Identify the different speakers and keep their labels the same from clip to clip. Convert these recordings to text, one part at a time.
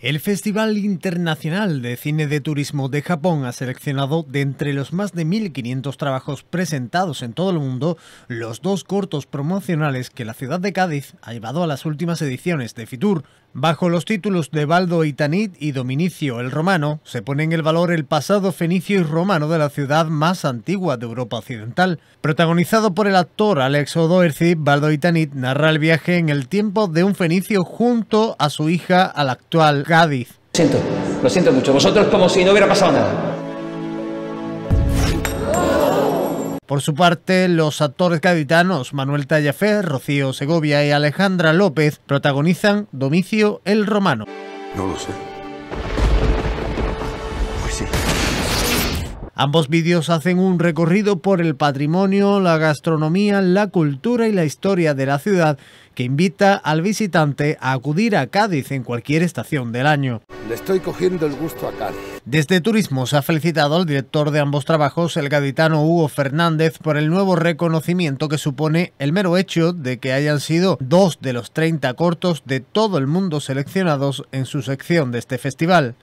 Speaker 1: El Festival Internacional de Cine de Turismo de Japón ha seleccionado de entre los más de 1.500 trabajos presentados en todo el mundo los dos cortos promocionales que la ciudad de Cádiz ha llevado a las últimas ediciones de Fitur, Bajo los títulos de Baldo Itanit y Dominicio el Romano, se pone en el valor el pasado fenicio y romano de la ciudad más antigua de Europa Occidental. Protagonizado por el actor Alex O'Doherty, Baldo Itanit narra el viaje en el tiempo de un fenicio junto a su hija al actual Cádiz. Lo siento, lo siento mucho. Vosotros como si no hubiera pasado nada. Por su parte, los actores gaditanos Manuel Tallafé, Rocío Segovia y Alejandra López protagonizan Domicio el Romano. No lo sé. Pues sí. Ambos vídeos hacen un recorrido por el patrimonio, la gastronomía, la cultura y la historia de la ciudad que invita al visitante a acudir a Cádiz en cualquier estación del año. Le estoy cogiendo el gusto a Cádiz. Desde Turismo se ha felicitado al director de ambos trabajos, el gaditano Hugo Fernández, por el nuevo reconocimiento que supone el mero hecho de que hayan sido dos de los 30 cortos de todo el mundo seleccionados en su sección de este festival.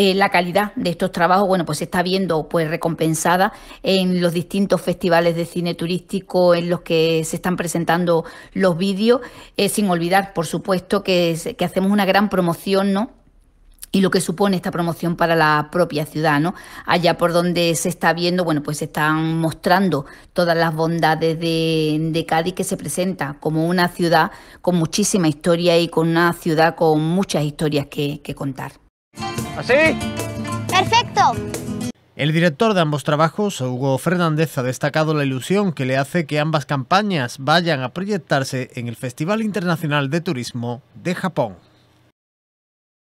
Speaker 2: Eh, la calidad de estos trabajos, bueno, pues se está viendo pues recompensada en los distintos festivales de cine turístico en los que se están presentando los vídeos, eh, sin olvidar, por supuesto, que, hacemos una gran promoción, ¿no? y lo que supone esta promoción para la propia ciudad, ¿no? Allá por donde se está viendo, bueno, pues se están mostrando todas las bondades de, Cádiz que se presenta como una ciudad con muchísima historia y con una ciudad con muchas historias que contar. ¿Así? Perfecto.
Speaker 1: El director de ambos trabajos, Hugo Fernández, ha destacado la ilusión que le hace que ambas campañas vayan a proyectarse en el Festival Internacional de Turismo de Japón.